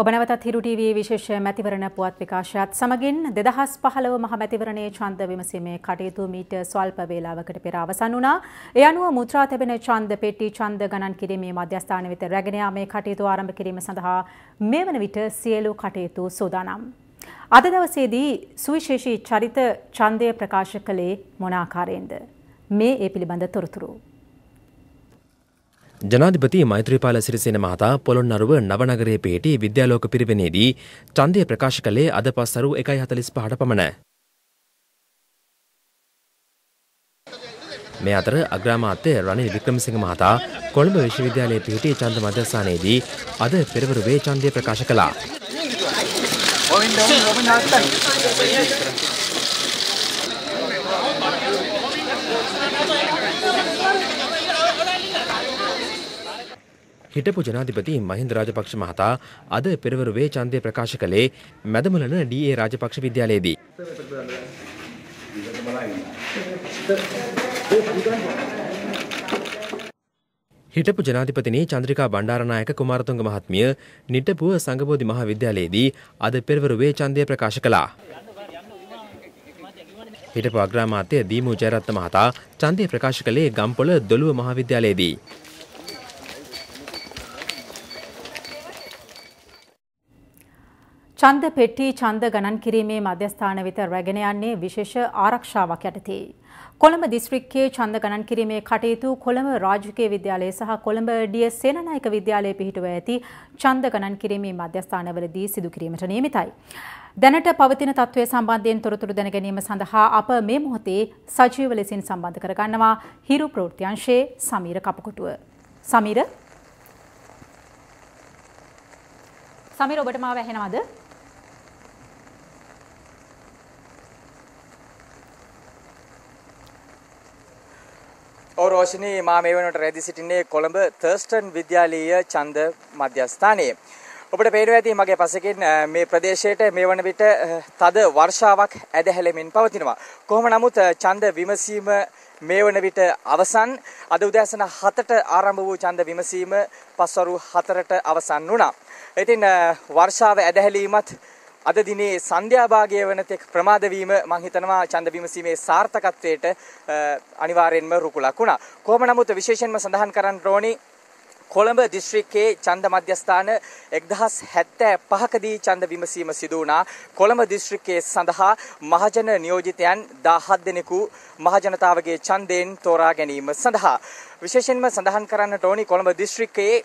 ඔබනවතත් හිරුටීවී විශේෂ මැතිවරණ පුවත් විකාශයත් සමගින් දෙදහස් පහළව මහ මැතිවරණයේ ඡන්ද විමසීමේ කටයුතු මීට ස්වල්ප වේලාවකට පෙර අවසන් වුණා. ඒ අනුව මුද්‍රා තිබෙන ඡන්ද පෙට්ටි ඡන්ද ගණන් කිරීමේ මධ්‍යස්ථාන වෙත රැගෙන යාමේ කටයුතු ආරම්භ කිරීම සඳහා මේ වන විට සියලු කටයුතු සූදානම්. අද දවසේදී සුවිශේෂී චරිත ඡන්දය ප්‍රකාශ කළේ මොන ආකාරයෙන්ද? මේ ඒ පිළිබඳ තොරතුරු ජනාධිපති මෛත්‍රීපාල සිරිසෙන මහතා පොළොන්නරුව නවනගරයේ පිහිටි විද්‍යාලෝක පිරිවෙනේදී ඡන්දය ප්‍රකාශ කළේ අද පස්වරු 1:45ට පමණ. මේ අතර අග්‍රාමාත්‍ය රනිල් වික්‍රමසිංහ මහතා කොළඹ විශ්වවිද්‍යාලයේ පිහිටි ඡන්ද මධ්‍යස්ථානයේදී අද පෙරවරුවේ ඡන්දය ප්‍රකාශ කළා. හිටපු ජනාධිපති මහින්ද රාජපක්ෂ මහතා අද පෙරවරුවේ ඡන්දය ප්‍රකාශ කළේ මැදමලන ඩී.ඒ. රාජපක්ෂ විද්‍යාලයේදී. හිටපු ජනාධිපතිනි චන්ද්‍රිකා බණ්ඩාරනායක කුමාරතුංග මහත්මිය නිටපුව සංගබෝධි මහාවිද්‍යාලයේදී අද පෙරවරුවේ ඡන්දය ප්‍රකාශ කළා. හිටපු අග්‍රාමාත්‍ය දීමු ජයරත්න මහතා ඡන්දය ප්‍රකාශ කළේ ගම්පොළ දොළුව මහාවිද්‍යාලයේදී. ඡන්ද පෙට්ටි ඡන්ද ගණන් කිරීමේ මධ්‍යස්ථාන වෙත රැගෙන යන්නේ විශේෂ ආරක්ෂාවක් යටතේ. කොළඹ දිස්ත්‍රික්කයේ ඡන්ද ගණන් කිරීමේ කටයුතු කොළඹ රාජකීය විද්‍යාලය සහ කොළඹ ඩී.එස්. සේනානායක විද්‍යාලයේ පිහිටුව ඇති ඡන්ද ගණන් කිරීමේ මධ්‍යස්ථානවලදී සිදු කිරීමට නියමිතයි. දැනට පවතින තත්ත්වය සම්බන්ධයෙන් තොරතුරු දැන ගැනීම සඳහා අප මේ මොහොතේ සජීව ලෙසින් සම්බන්ධ කරගන්නවා හිරු ප්‍රවෘත්ති අංශයේ සමීර කපකොටුව. සමීර සමීර ඔබට මාව ඇහෙනවද? ඕරෝෂණී මා මේ වනට රැදි සිටින්නේ කොළඹ තර්ස්ටන් විද්‍යාලීය චන්ද මධ්‍යස්ථානයේ. ඔබට පේනවා ඇති මගේ පසකින් මේ ප්‍රදේශයට මේ වන විට තද වර්ෂාවක් ඇදහැලෙමින් පවතිනවා. කොහොම නමුත් චන්ද විමසීම මේ වන විට අවසන් අද උදෑසන 7ට ආරම්භ වූ ඡන්ද විමසීම පස්වරු 4ට අවසන් වුණා. ඉතින් වර්ෂාව ඇදහැලීමත් අද දිනේ සන්ධ්‍යාභාගය වන තෙක් ප්‍රමාද වීම මම හිතනවා ඡන්ද විමසීමේ සාර්ථකත්වයට අනිවාර්යෙන්ම රුකුලක් වුණා. කොහොම නමුත් විශේෂයෙන්ම සඳහන් කරන්න ඕනේ කොළඹ දිස්ත්‍රික්කයේ ඡන්ද මධ්‍යස්ථාන 1075කදී ඡන්ද විමසීම සිදු වුණා. කොළඹ දිස්ත්‍රික්කයේ සඳහා මහජන නියෝජිතයන් 17 දෙනෙකු මහජනතාවගේ ඡන්දයෙන් තෝරා ගැනීම සඳහා විශේෂයෙන්ම සඳහන් කරන්නට ඕනි කොළඹ දිස්ත්‍රික්කයේ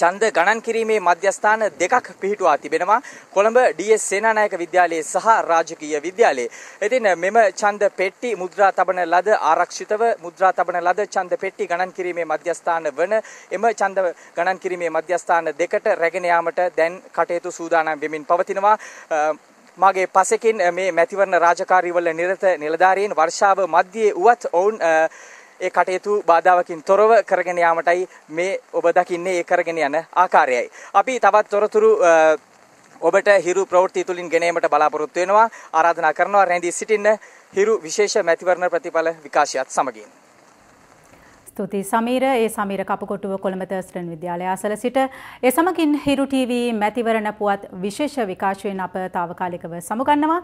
ඡන්ද ගණන් කිරීමේ මධ්‍යස්ථාන දෙකක් පිහිටුවා තිබෙනවා කොළඹ ඩී.එස්. සේනානායක විද්‍යාලයේ සහ රාජකීය විද්‍යාලයේ. ඉතින් මෙම ඡන්ද පෙට්ටි මුද්‍රා තබන ලද ආරක්ෂිතව මුද්‍රා තබන ලද ඡන්ද පෙට්ටි ගණන් කිරීමේ මධ්‍යස්ථාන වන එම ඡන්ද ගණන් කිරීමේ මධ්‍යස්ථාන දෙකට රැගෙන යාමට දැන් කටයුතු සූදානම් වෙමින් පවතිනවා. මගේ පසෙකින් මේ මැතිවරණ රාජකාරීවල නිරත නිලධාරීන් වර්ෂාව මැදේ උවත් ඔවුන් ඒ කටයුතු බාධාවකින් තොරව කරගෙන යාමටයි මේ ඔබ දකින්නේ ඒ කරගෙන යන ආකාරයයි. අපි තවත් තොරතුරු ඔබට හිරු ප්‍රවෘත්ති තුලින් ගෙනීමට බලාපොරොත්තු වෙනවා. ආරාධනා කරනවා රැඳී සිටින්න හිරු විශේෂ මැතිවරණ ප්‍රතිඵල විකාශයත් සමගින්. ස්තුති සමීර ඒ සමීර කපකොටුව කොළඹ තර්ස්ටන් විද්‍යාලය අසල සිට ඒ සමගින් හිරු ටීවී මැතිවරණ පුවත් විශේෂ විකාශයෙන් අප తాවකාලිකව සමුගන්නවා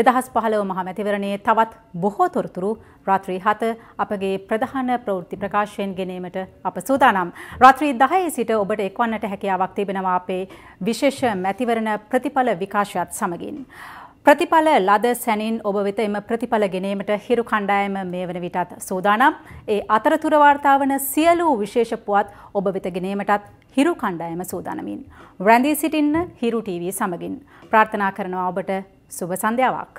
2015 මහ මැතිවරණයේ තවත් බොහෝ තොරතුරු රාත්‍රී 7 අපගේ ප්‍රධාන ප්‍රවෘත්ති ප්‍රකාශයෙන් ගෙනීමට අප සූදානම්. රාත්‍රී 10 සිට ඔබට එක්වන්නට හැකියාවක් තිබෙනවා අපේ විශේෂ මැතිවරණ ප්‍රතිඵල විකාශයත් සමගින්. ප්‍රතිඵල ලද සැනින් ඔබ වෙත එම ප්‍රතිඵල ගෙනීමට හිරු කණ්ඩායම මේ වන විටත් සූදානම්. ඒ අතරතුර වාර්තාවන සියලූ විශේෂ පුවත් ඔබ වෙත ගෙනීමටත් හිරු කණ්ඩායම සූදානමින්. රැඳී සිටින්න හිරු TV සමගින්. ප්‍රාර්ථනා කරනවා ඔබට සුබ සන්ධ්‍යාවක්.